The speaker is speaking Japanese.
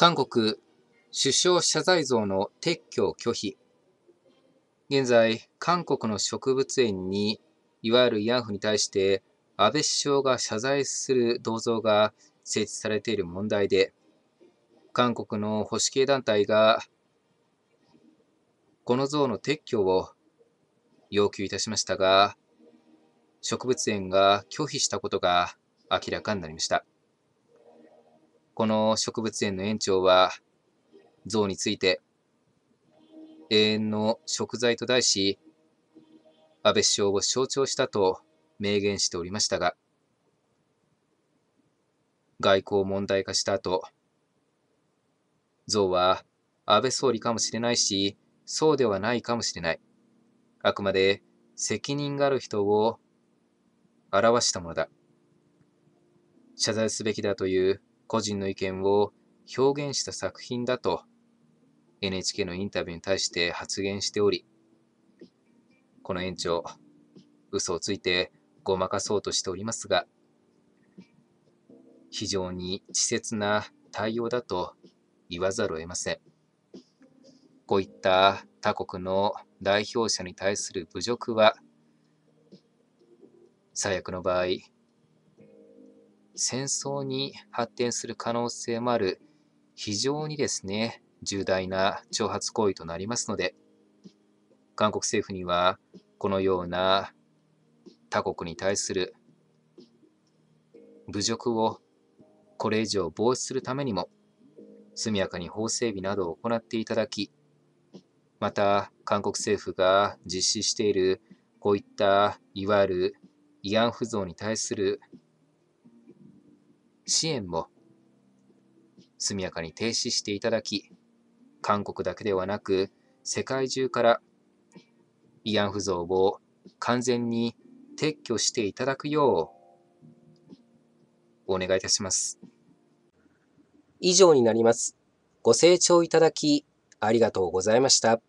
韓国首相謝罪像の撤去拒否。現在、韓国の植物園に、いわゆる慰安婦に対して安倍首相が謝罪する銅像が設置されている問題で、韓国の保守系団体が、この像の撤去を要求いたしましたが、植物園が拒否したことが明らかになりました。この植物園の園長は、象について、永遠の食材と題し、安倍首相を象徴したと明言しておりましたが、外交問題化した後、像は安倍総理かもしれないし、そうではないかもしれない。あくまで責任がある人を表したものだ。謝罪すべきだという個人の意見を表現した作品だと NHK のインタビューに対して発言しており、この園長、嘘をついてごまかそうとしておりますが、非常に稚拙な対応だと言わざるを得ません。こういった他国の代表者に対する侮辱は、最悪の場合、戦争に発展する可能性もある非常にですね、重大な挑発行為となりますので、韓国政府にはこのような他国に対する侮辱をこれ以上防止するためにも速やかに法整備などを行っていただきまた韓国政府が実施しているこういったいわゆる慰安婦像に対する支援も速やかに停止していただき、韓国だけではなく世界中から慰安婦像を完全に撤去していただくようお願いいたします。以上になります。ご清聴いただきありがとうございました。